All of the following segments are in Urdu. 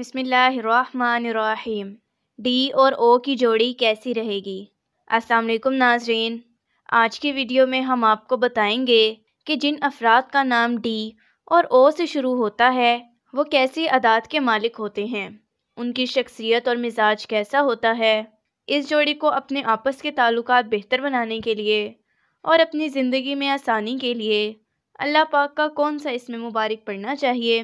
بسم اللہ الرحمن الرحیم ڈی اور او کی جوڑی کیسی رہے گی السلام علیکم ناظرین آج کی ویڈیو میں ہم آپ کو بتائیں گے کہ جن افراد کا نام ڈی اور او سے شروع ہوتا ہے وہ کیسی عداد کے مالک ہوتے ہیں ان کی شخصیت اور مزاج کیسا ہوتا ہے اس جوڑی کو اپنے آپس کے تعلقات بہتر بنانے کے لیے اور اپنی زندگی میں آسانی کے لیے اللہ پاک کا کون سا اس میں مبارک پڑھنا چاہیے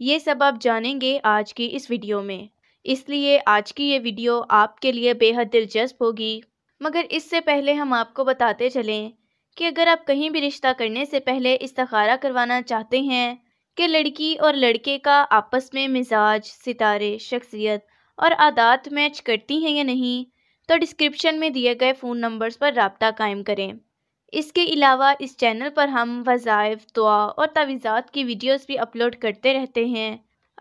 یہ سب آپ جانیں گے آج کی اس ویڈیو میں اس لیے آج کی یہ ویڈیو آپ کے لیے بے حد دلچسپ ہوگی مگر اس سے پہلے ہم آپ کو بتاتے چلیں کہ اگر آپ کہیں بھی رشتہ کرنے سے پہلے استخارہ کروانا چاہتے ہیں کہ لڑکی اور لڑکے کا آپس میں مزاج ستارے شخصیت اور عادات میچ کرتی ہیں یا نہیں تو ڈسکرپشن میں دیے گئے فون نمبرز پر رابطہ قائم کریں اس کے علاوہ اس چینل پر ہم وظائف دعا اور تعویذات کی ویڈیوز بھی اپلوڈ کرتے رہتے ہیں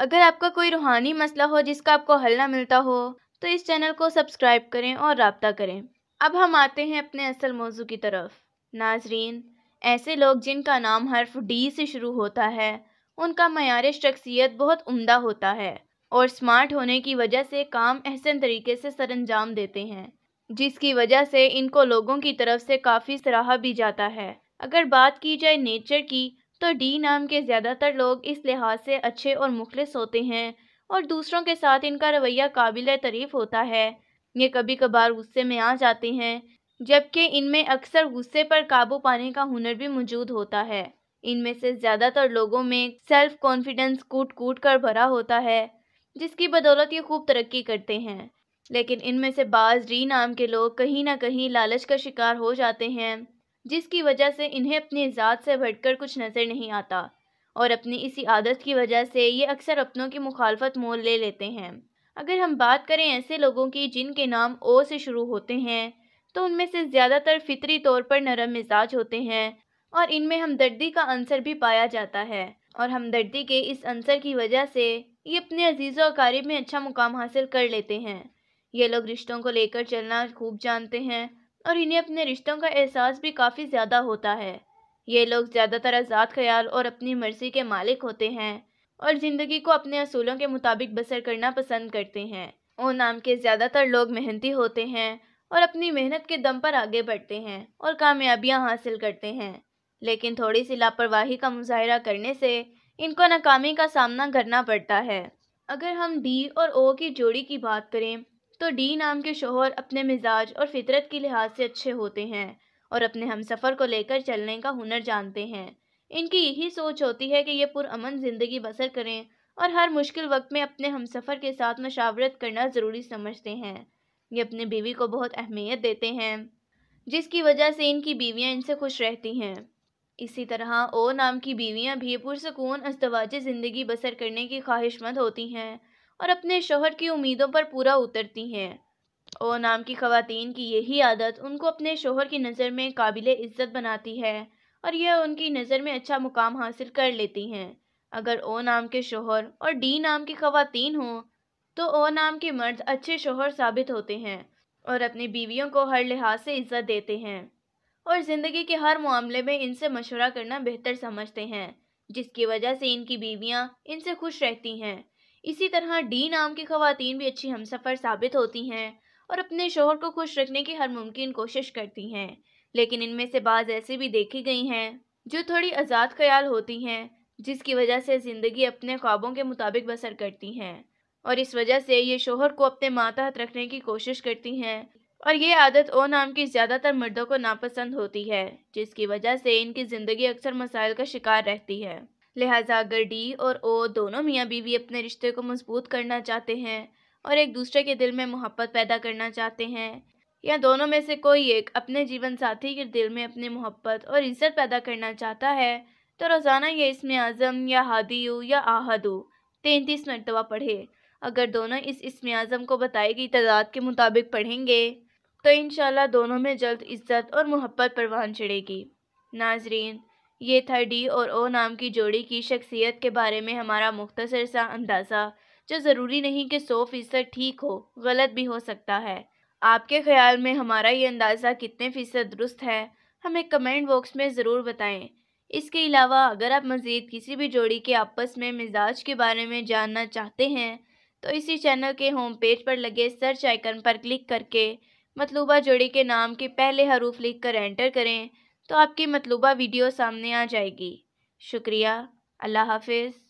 اگر آپ کا کوئی روحانی مسئلہ ہو جس کا آپ کو حل نہ ملتا ہو تو اس چینل کو سبسکرائب کریں اور رابطہ کریں اب ہم آتے ہیں اپنے اصل موضوع کی طرف ناظرین ایسے لوگ جن کا نام حرف ڈی سے شروع ہوتا ہے ان کا معیار شخصیت بہت عمدہ ہوتا ہے اور اسمارٹ ہونے کی وجہ سے کام احسن طریقے سے سر انجام دیتے ہیں جس کی وجہ سے ان کو لوگوں کی طرف سے کافی سراہا بھی جاتا ہے اگر بات کی جائے نیچر کی تو ڈی نام کے زیادہ تر لوگ اس لحاظ سے اچھے اور مخلص ہوتے ہیں اور دوسروں کے ساتھ ان کا رویہ قابل تعریف ہوتا ہے یہ کبھی کبھار غصے میں آ جاتے ہیں جبکہ ان میں اکثر غصے پر قابو پانے کا ہنر بھی موجود ہوتا ہے ان میں سے زیادہ تر لوگوں میں سیلف کانفیڈنس کوٹ کوٹ کر بھرا ہوتا ہے جس کی بدولت یہ خوب ترقی کرتے ہیں لیکن ان میں سے بعض ری نام کے لوگ کہیں نہ کہیں لالچ کا شکار ہو جاتے ہیں جس کی وجہ سے انہیں اپنی ذات سے بڑھ کر کچھ نظر نہیں آتا اور اپنی اسی عادت کی وجہ سے یہ اکثر اپنوں کی مخالفت مول لے لیتے ہیں اگر ہم بات کریں ایسے لوگوں کی جن کے نام او سے شروع ہوتے ہیں تو ان میں سے زیادہ تر فطری طور پر نرم مزاج ہوتے ہیں اور ان میں ہمدردی کا عنصر بھی پایا جاتا ہے اور ہمدردی کے اس عنصر کی وجہ سے یہ اپنے عزیز و اقارب میں اچھا مقام حاصل کر لیتے ہیں یہ لوگ رشتوں کو لے کر چلنا خوب جانتے ہیں اور انہیں اپنے رشتوں کا احساس بھی کافی زیادہ ہوتا ہے یہ لوگ زیادہ تر آزاد خیال اور اپنی مرضی کے مالک ہوتے ہیں اور زندگی کو اپنے اصولوں کے مطابق بسر کرنا پسند کرتے ہیں او نام کے زیادہ تر لوگ محنتی ہوتے ہیں اور اپنی محنت کے دم پر آگے بڑھتے ہیں اور کامیابیاں حاصل کرتے ہیں لیکن تھوڑی سی لاپرواہی کا مظاہرہ کرنے سے ان کو ناکامی کا سامنا کرنا پڑتا ہے اگر ہم ڈی اور او کی جوڑی کی بات کریں تو ڈی نام کے شوہر اپنے مزاج اور فطرت کی لحاظ سے اچھے ہوتے ہیں اور اپنے ہم سفر کو لے کر چلنے کا ہنر جانتے ہیں ان کی یہی سوچ ہوتی ہے کہ یہ پرامن زندگی بسر کریں اور ہر مشکل وقت میں اپنے ہم سفر کے ساتھ مشاورت کرنا ضروری سمجھتے ہیں یہ اپنی بیوی کو بہت اہمیت دیتے ہیں جس کی وجہ سے ان کی بیویاں ان سے خوش رہتی ہیں اسی طرح او نام کی بیویاں بھی پرسکون ازدواج زندگی بسر کرنے کی خواہش مند ہوتی ہیں اور اپنے شوہر کی امیدوں پر پورا اترتی ہیں او نام کی خواتین کی یہی عادت ان کو اپنے شوہر کی نظر میں قابل عزت بناتی ہے اور یہ ان کی نظر میں اچھا مقام حاصل کر لیتی ہیں اگر او نام کے شوہر اور ڈی نام کی خواتین ہوں تو او نام کے مرد اچھے شوہر ثابت ہوتے ہیں اور اپنی بیویوں کو ہر لحاظ سے عزت دیتے ہیں اور زندگی کے ہر معاملے میں ان سے مشورہ کرنا بہتر سمجھتے ہیں جس کی وجہ سے ان کی بیویاں ان سے خوش رہتی ہیں اسی طرح ڈی نام کی خواتین بھی اچھی ہم سفر ثابت ہوتی ہیں اور اپنے شوہر کو خوش رکھنے کی ہر ممکن کوشش کرتی ہیں لیکن ان میں سے بعض ایسی بھی دیکھی گئی ہیں جو تھوڑی آزاد خیال ہوتی ہیں جس کی وجہ سے زندگی اپنے خوابوں کے مطابق بسر کرتی ہیں اور اس وجہ سے یہ شوہر کو اپنے ماتحت رکھنے کی کوشش کرتی ہیں اور یہ عادت او نام کی زیادہ تر مردوں کو ناپسند ہوتی ہے جس کی وجہ سے ان کی زندگی اکثر مسائل کا شکار رہتی ہے لہٰذا اگر ڈی اور او دونوں میاں بیوی اپنے رشتے کو مضبوط کرنا چاہتے ہیں اور ایک دوسرے کے دل میں محبت پیدا کرنا چاہتے ہیں یا دونوں میں سے کوئی ایک اپنے جیون ساتھی کے دل میں اپنی محبت اور عزت پیدا کرنا چاہتا ہے تو روزانہ یہ اسم اعظم یا ہادی ہو یا آہدو تینتیس مرتبہ پڑھے اگر دونوں اس اسم اعظم کو بتائی گئی تعداد کے مطابق پڑھیں گے تو انشاءاللہ دونوں میں جلد عزت اور محبت پروان چڑھے گی ناظرین یہ تھا ڈی اور او نام کی جوڑی کی شخصیت کے بارے میں ہمارا مختصر سا اندازہ جو ضروری نہیں کہ سو فیصد ٹھیک ہو غلط بھی ہو سکتا ہے آپ کے خیال میں ہمارا یہ اندازہ کتنے فیصد درست ہے ہمیں کمنٹ باکس میں ضرور بتائیں اس کے علاوہ اگر آپ مزید کسی بھی جوڑی کے آپس میں مزاج کے بارے میں جاننا چاہتے ہیں تو اسی چینل کے ہوم پیج پر لگے سرچ آئیکن پر کلک کر کے مطلوبہ جوڑی کے نام کے پہلے حروف لکھ کر انٹر کریں تو آپ کی مطلوبہ ویڈیو سامنے آ جائے گی شکریہ اللہ حافظ